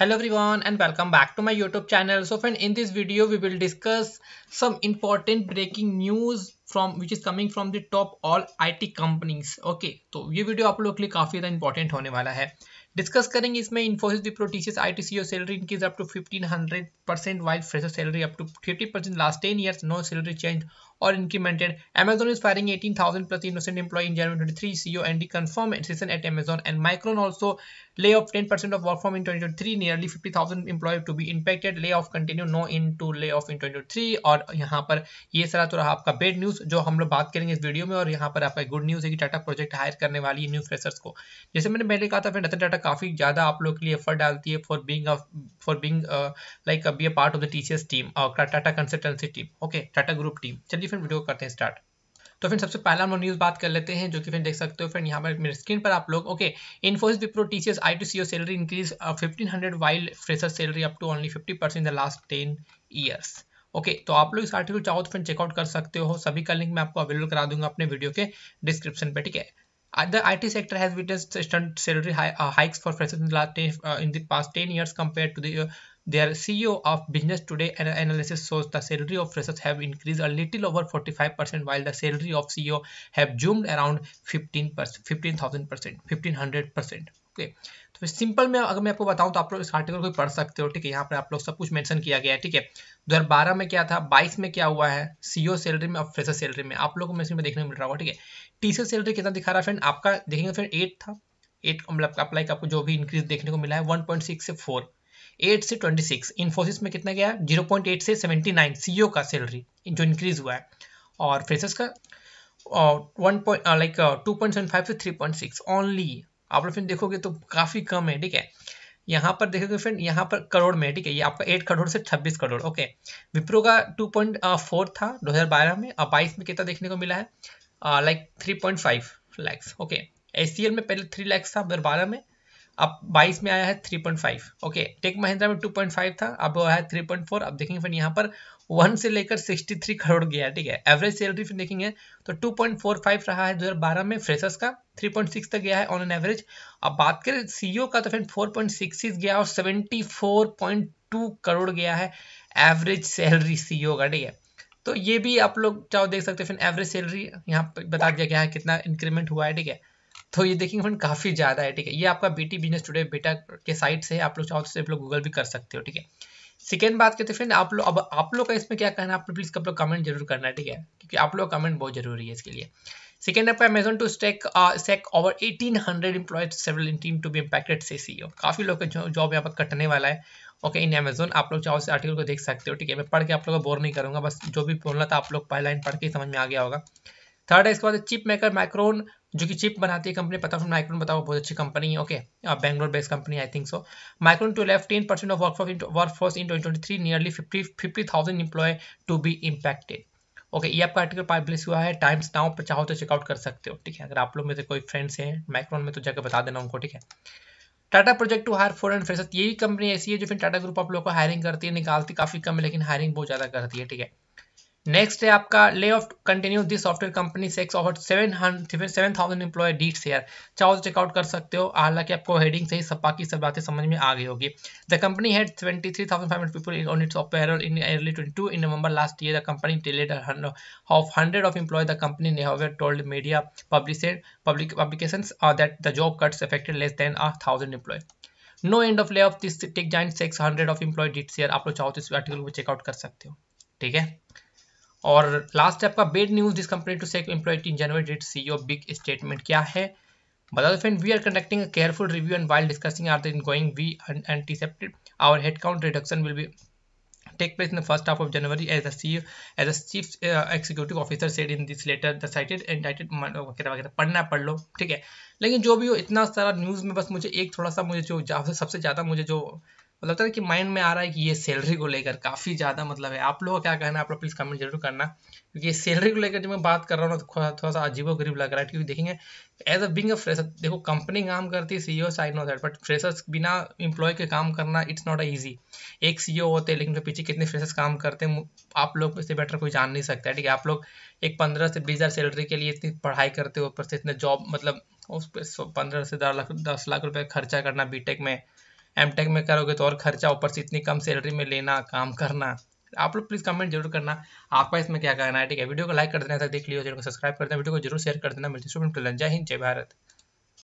Hello everyone and welcome back to my youtube channel so friend in this video we will discuss some important breaking news from which is coming from the top all IT companies okay तो ये video आप लोग के लिए काफी ज्यादा important होने वाला है डिस्कस करेंगे इसमें इन्फोसिस विप्रो टीसीएस आईटीसी और salary increase up to 1500 percent while fresher salary up fifty percent last ten years no salary change और incremented Amazon is firing eighteen thousand plus innocent employee in January twenty three CEO and confirm addition at Amazon and Micron also lay off ten percent of work form in twenty three nearly fifty thousand employ to be impacted lay off continue no in to lay off in twenty three और यहाँ पर यह सारा तो रहा आपका bad news जो हम लोग बात करेंगे इस वीडियो में और यहाँ पर आपका गुड न्यूज है कि टाटा प्रोजेक्ट हायर करने वाली है न्यू फ्रेशर्स को जैसे मैंने पहले कहा था फिर रतन टाटा काफी ज्यादा आप लोग के लिए एफर्ट डालती है for being for being like be a part of the teachers team Tata consultancy team okay Tata group team चलिए चलिए फिर वीडियो करते हैं स्टार्ट तो फिर सबसे पहला हम न्यूज़ बात कर लेते हैं जो कि फिर देख सकते हो फिर यहाँ पर मेरे स्क्रीन पर आप लोग okay Infosys Wipro TCS I to C O salary increase fifteen hundred while fresher salary up to only fifty percent the last ten years okay तो आप लोग इस आर्टिकल चाहो तो फिर चेकआउट कर सकते हो सभी का लिंक मैं आपको अवेलेबल करा दूंगा अपने वीडियो के डिस्क्रिप्शन पर ठीक है the I T sector has witnessed salary high, uh, hikes for freshers in the last ten, uh, in the past 10 Their CEO of Business Today analysis shows the salary of freshers have increased a little over 45% while the salary of CEO have zoomed around 15 15,000%, 1500%. Okay. तो simple में अगर मैं आपको बताऊं तो आप लोग इस आर्टिकल को पढ़ सकते हो ठीक है यहाँ पर आप लोग सब कुछ मेंशन किया गया है ठीक है बारह में क्या था 22 में क्या हुआ है सीओ सैलरी e में और फ्रेशर सैलरी में आप लोगों को में देखने को मिल रहा होगा ठीक है टीसी सैलरी e कितना दिखा रहा है फ्रेंड आपका देखेंगे फ्रेंड एट था एट मतलब अप्लाई का आपको जो भी इंक्रीज देखने को मिला है वन पॉइंट सिक्स से फोर 8 से 26 इन्फोसिस में कितना गया 0.8 से 79 सीईओ e का सैलरी जो इंक्रीज हुआ है और फ्रेशर्स का one point like two point seven five से थ्री पॉइंट सिक्स ओनली आप लोग फिर देखोगे तो काफ़ी कम है ठीक है यहाँ पर देखोगे फ्रेंड यहाँ पर करोड़ में ठीक है ये आपका एट करोड़ से छब्बीस करोड़ ओके विप्रो का टू पॉइंट फोर था दो हज़ार बारह में और बाईस में कितना देखने को मिला है like three point five lakhs okay एस में पहले थ्री लैक्स था दो हज़ार बारह में अब 22 में आया है 3.5 ओके टेक महिंद्रा में 2.5 था अब आया है 3.4 अब देखेंगे फिर यहाँ पर वन से लेकर 63 करोड़ गया ठीक है एवरेज सैलरी फिर देखेंगे तो 2.45 रहा है 2012 में फ्रेशर्स का 3.6 तक गया है ऑन एन एवरेज अब बात करें सीईओ e का तो फिर 4.66 गया और 74.2 करोड़ गया है एवरेज सैलरी सी का ठीक है तो ये भी आप लोग चाहो देख सकते हैं फिर एवरेज सैलरी यहाँ पर बता दिया गया है कितना इंक्रीमेंट हुआ है ठीक है तो ये देखेंगे फ्रेंड काफ़ी ज़्यादा है ठीक है ये आपका बीटी बिजनेस टूडे बेटा के साइट से आप लोग चाहो तो आप लोग गूगल भी कर सकते हो ठीक है सेकेंड बात करते हैं फ्रेंड आप लोग अब आप लोग का इसमें क्या कहना है आप प्लीज़ आप लोग कमेंट जरूर करना है ठीक है क्योंकि आप लोग कमेंट बहुत जरूरी है इसके लिए सेकेंड आपका Amazon to stake sack over eighteen hundred employees several in team to be impacted से सी काफ़ी लोग का जॉब यहाँ पर कटने वाला है ओके इन अमेजोन आप लोग चाहो इस आर्टिकल को देख सकते हो ठीक है मैं पढ़ के आप लोग को बोर नहीं करूँगा बस जो भी बोलना था आप लोग पहला लाइन पढ़ के समझ में आ गया होगा थर्ड है इसके बाद चिप मेकर माइक्रोन जो कि चिप बनाती है कंपनी पता माइक्रोन बताओ बहुत अच्छी कंपनी है okay Bangalore based company I think so Micron to left ten percent of work force in twenty twenty three nearly fifty fifty thousand employee to be impacted okay ये आपका article publish हुआ है times now पर चाहो तो checkout कर सकते हो ठीक है अगर आप लोग में से कोई फ्रेंड्स हैं माइक्रोन में तो जाकर बता देना उनको ठीक है Tata project to hire four and fresh यही कंपनी ऐसी है जो फिर टाटा ग्रुप आप लोग को हायरिंग करती है निकालती काफ़ी कम है लेकिन हायरिंग बहुत ज़्यादा करती है ठीक है नेक्स्ट है आपका lay off continue this software company sacks offer seven hundred seven thousand employee डीट शेयर चाहो तो चेकआउट कर सकते हो हालांकि आपको हेडिंग से ही सपा की सब बातें समझ में आ गई होगी the company had twenty three thousand five hundred people on its payroll in early twenty two in November last year the company delayed off hundred of employee the company ने never told media publicised public publications that the job cuts affected less than a thousand employee no end of lay off this tech giant sacks hundred of employee डीट share आप लोग चाहो तो इस article को checkout कर सकते हो ठीक है और लास्ट है आपका bad news this company to sack employee in January date CEO big statement क्या है बदल friend we are conducting careful review and while discussing are the going we anticipated our head count reduction will be take place in the first half of January as the CEO, as the chief uh, executive officer said in this letter the वगैरह वगैरह पढ़ना पढ़ लो ठीक है लेकिन जो भी हो इतना सारा न्यूज़ में बस मुझे एक थोड़ा सा मुझे जो सबसे ज़्यादा मुझे जो मतलब लगता है कि माइंड में आ रहा है कि ये सैलरी को लेकर काफ़ी ज़्यादा मतलब है आप लोगों का क्या कहना है आप लोग प्लीज़ कमेंट जरूर करना क्योंकि ये सैलरी को लेकर जब मैं बात कर रहा हूँ तो थोड़ा थोड़ा सा अजीबो गरीब लग रहा है क्योंकि देखेंगे as a being a fresher देखो कंपनी काम करती है CEO I know that but freshers बिना इंप्लॉय के काम करना इट्स नॉट अ ईजी एक सी होते हैं लेकिन जो पीछे कितने फ्रेशर्स काम करते हैं आप लोग इससे बेटर कोई जान नहीं सकता ठीक है आप लोग एक पंद्रह से बीस हज़ार सैलरी के लिए इतनी पढ़ाई करते हो ऊपर से इतने जॉब मतलब उस पर पंद्रह से दस लाख दस लाख रुपये खर्चा करना बी में एम टेक में करोगे तो और खर्चा ऊपर से इतनी कम सैलरी में लेना काम करना आप लोग प्लीज़ कमेंट जरूर करना आपका इसमें क्या कहना है ठीक है वीडियो को लाइक कर देना देख लियो चैनल को सब्सक्राइब कर देना वीडियो को जरूर शेयर कर देना मिलते जय हिंद जय भारत